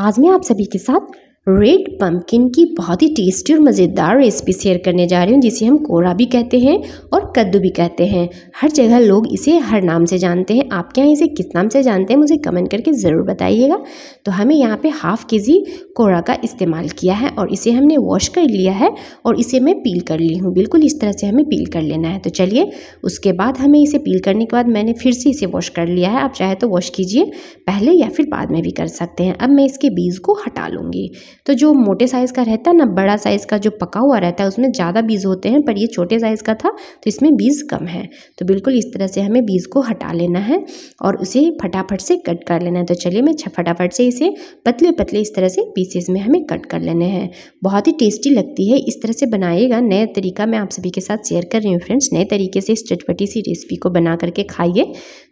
आज मैं आप सभी के साथ रेड पम्पकिन की बहुत ही टेस्टी और मज़ेदार रेसिपी शेयर करने जा रही हूँ जिसे हम कोरा भी कहते हैं और कद्दू भी कहते हैं हर जगह लोग इसे हर नाम से जानते हैं आपके यहाँ इसे किस नाम से जानते हैं मुझे कमेंट करके ज़रूर बताइएगा तो हमें यहाँ पे हाफ़ के जी कोरा का इस्तेमाल किया है और इसे हमने वॉश कर लिया है और इसे मैं पील कर ली हूँ बिल्कुल इस तरह से हमें पील कर लेना है तो चलिए उसके बाद हमें इसे पील करने के बाद मैंने फिर से इसे वॉश कर लिया है आप चाहे तो वॉश कीजिए पहले या फिर बाद में भी कर सकते हैं अब मैं इसके बीज को हटा लूँगी तो जो मोटे साइज़ का रहता है ना बड़ा साइज़ का जो पका हुआ रहता है उसमें ज़्यादा बीज होते हैं पर ये छोटे साइज़ का था तो इसमें बीज कम है तो बिल्कुल इस तरह से हमें बीज को हटा लेना है और उसे फटाफट से कट कर लेना है तो चलिए मैं फटाफट से इसे पतले पतले इस तरह से पीसेस में हमें कट कर लेने हैं बहुत ही टेस्टी लगती है इस तरह से बनाइएगा नया तरीका मैं आप सभी के साथ शेयर कर रही हूँ फ्रेंड्स नए तरीके से इस चटपटी सी रेसिपी को बना करके खाइए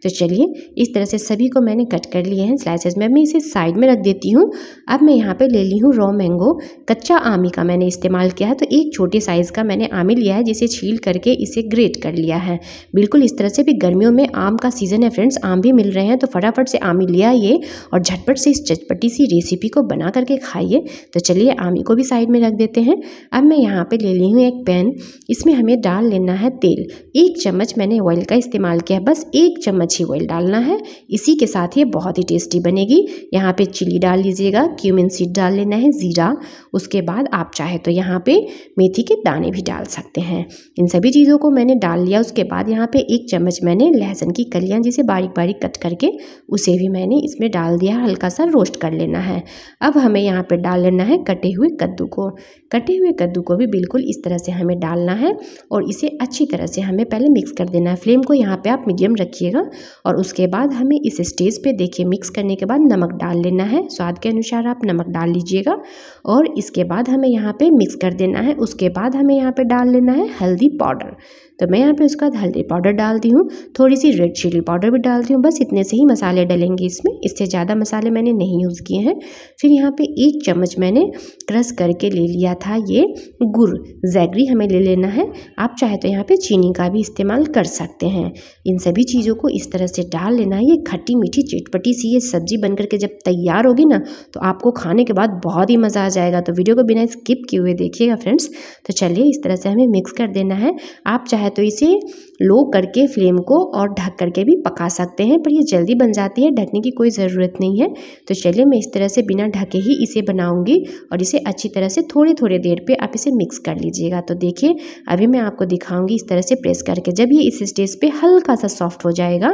तो चलिए इस तरह से सभी को मैंने कट कर लिए हैं स्लाइसेस में मैं इसे साइड में रख देती हूँ अब मैं यहाँ पर ले ली हूँ हूँ रॉ मैंगो कच्चा आमी का मैंने इस्तेमाल किया है तो एक छोटे साइज़ का मैंने आमी लिया है जिसे छील करके इसे ग्रेट कर लिया है बिल्कुल इस तरह से भी गर्मियों में आम का सीज़न है फ्रेंड्स आम भी मिल रहे हैं तो फटाफट से आमी लिया ये और झटपट से इस चटपटी सी रेसिपी को बना करके खाइए तो चलिए आमी को भी साइड में रख देते हैं अब मैं यहाँ पर ले ली हूँ एक पैन इसमें हमें डाल लेना है तेल एक चम्मच मैंने ऑयल का इस्तेमाल किया है बस एक चम्मच ही ऑयल डालना है इसी के साथ ये बहुत ही टेस्टी बनेगी यहाँ पे चिली डाल लीजिएगा क्यूमिन सीड डाल लेना है है ज़ीरा उसके बाद आप चाहे तो यहाँ पे मेथी के दाने भी डाल सकते हैं इन सभी चीज़ों को मैंने डाल लिया उसके बाद यहाँ पे एक चम्मच मैंने लहसुन की कलियाँ जिसे बारीक बारीक कट करके उसे भी मैंने इसमें डाल दिया हल्का सा रोस्ट कर लेना है अब हमें यहाँ पर डाल लेना है कटे हुए कद्दू को कटे हुए कद्दू को भी बिल्कुल इस तरह से हमें डालना है और इसे अच्छी तरह से हमें पहले मिक्स कर देना है फ्लेम को यहाँ पर आप मीडियम रखिएगा और उसके बाद हमें इस स्टेज पर देखिए मिक्स करने के बाद नमक डाल लेना है स्वाद के अनुसार आप नमक डाल लीजिएगा जाएगा और इसके बाद हमें यहाँ पे मिक्स कर देना है उसके बाद हमें यहाँ पे डाल लेना है हल्दी पाउडर तो मैं यहाँ पे उसका बाद हल्दी पाउडर डालती हूँ थोड़ी सी रेड चिली पाउडर भी डालती हूँ बस इतने से ही मसाले डलेंगे इसमें इससे ज़्यादा मसाले मैंने नहीं यूज़ किए हैं फिर यहाँ पे एक चम्मच मैंने क्रश करके ले लिया था ये गुड़ जैगरी हमें ले लेना है आप चाहे तो यहाँ पर चीनी का भी इस्तेमाल कर सकते हैं इन सभी चीज़ों को इस तरह से डाल लेना है ये खट्टी मीठी चटपटी सी ये सब्ज़ी बन करके जब तैयार होगी ना तो आपको खाने के बाद बहुत ही मज़ा आ जाएगा तो वीडियो को बिना स्किप किए हुए देखिएगा फ्रेंड्स तो चलिए इस तरह से हमें मिक्स कर देना है आप चाहे तो इसे लो करके फ्लेम को और ढक करके भी पका सकते हैं पर ये जल्दी बन जाती है ढकने की कोई ज़रूरत नहीं है तो चलिए मैं इस तरह से बिना ढके ही इसे बनाऊंगी और इसे अच्छी तरह से थोड़े थोड़ी देर पे आप इसे मिक्स कर लीजिएगा तो देखिए अभी मैं आपको दिखाऊंगी इस तरह से प्रेस करके जब ये इस स्टेज पर हल्का सा सॉफ्ट हो जाएगा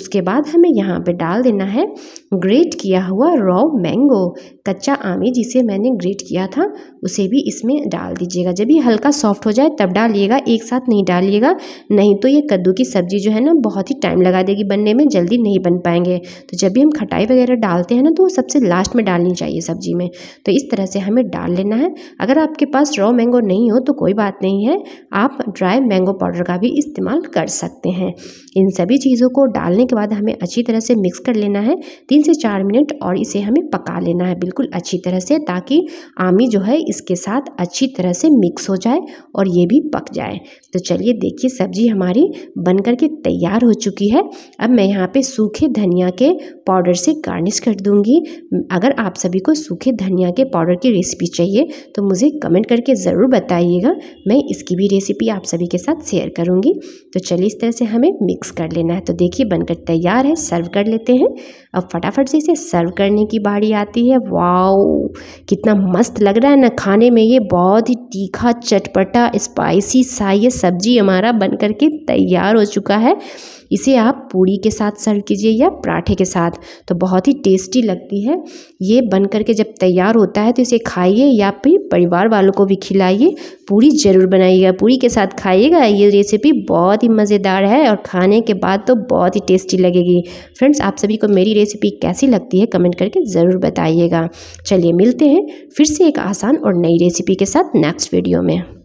उसके बाद हमें यहाँ पर डाल देना है ग्रेट किया हुआ रॉ मैंगो कच्चा आमे जिसे मैंने ग्रेट किया था उसे भी इसमें डाल दीजिएगा जब ये हल्का सॉफ्ट हो जाए तब डालिएगा एक साथ नहीं डालिएगा रखिएगा नहीं तो ये कद्दू की सब्ज़ी जो है ना बहुत ही टाइम लगा देगी बनने में जल्दी नहीं बन पाएंगे तो जब भी हम खटाई वगैरह डालते हैं ना तो सबसे लास्ट में डालनी चाहिए सब्ज़ी में तो इस तरह से हमें डाल लेना है अगर आपके पास रॉ मैंगो नहीं हो तो कोई बात नहीं है आप ड्राई मैंगो पाउडर का भी इस्तेमाल कर सकते हैं इन सभी चीज़ों को डालने के बाद हमें अच्छी तरह से मिक्स कर लेना है तीन से चार मिनट और इसे हमें पका लेना है बिल्कुल अच्छी तरह से ताकि आमी जो है इसके साथ अच्छी तरह से मिक्स हो जाए और ये भी पक जाए तो चलिए देखिए सब्जी हमारी बन के तैयार हो चुकी है अब मैं यहाँ पे सूखे धनिया के पाउडर से गार्निश कर दूँगी अगर आप सभी को सूखे धनिया के पाउडर की रेसिपी चाहिए तो मुझे कमेंट करके ज़रूर बताइएगा मैं इसकी भी रेसिपी आप सभी के साथ शेयर करूँगी तो चलिए इस तरह से हमें मिक्स कर लेना है तो देखिए बनकर तैयार है सर्व कर लेते हैं अब फटाफट से इसे सर्व करने की बारी आती है वाओ कितना मस्त लग रहा है ना खाने में ये बहुत ही तीखा चटपटा स्पाइसी सा ये सब्जी हमारा बन करके तैयार हो चुका है इसे आप पूड़ी के साथ सर्व कीजिए या पराठे के साथ तो बहुत ही टेस्टी लगती है ये बन करके जब तैयार होता है तो इसे खाइए या फिर परिवार वालों को भी खिलाइए पूड़ी ज़रूर बनाइएगा पूड़ी के साथ खाइएगा ये रेसिपी बहुत ही मज़ेदार है और खाने के बाद तो बहुत ही टेस्टी लगेगी फ्रेंड्स आप सभी को मेरी रेसिपी कैसी लगती है कमेंट करके ज़रूर बताइएगा चलिए मिलते हैं फिर से एक आसान और नई रेसिपी के साथ नेक्स्ट वीडियो में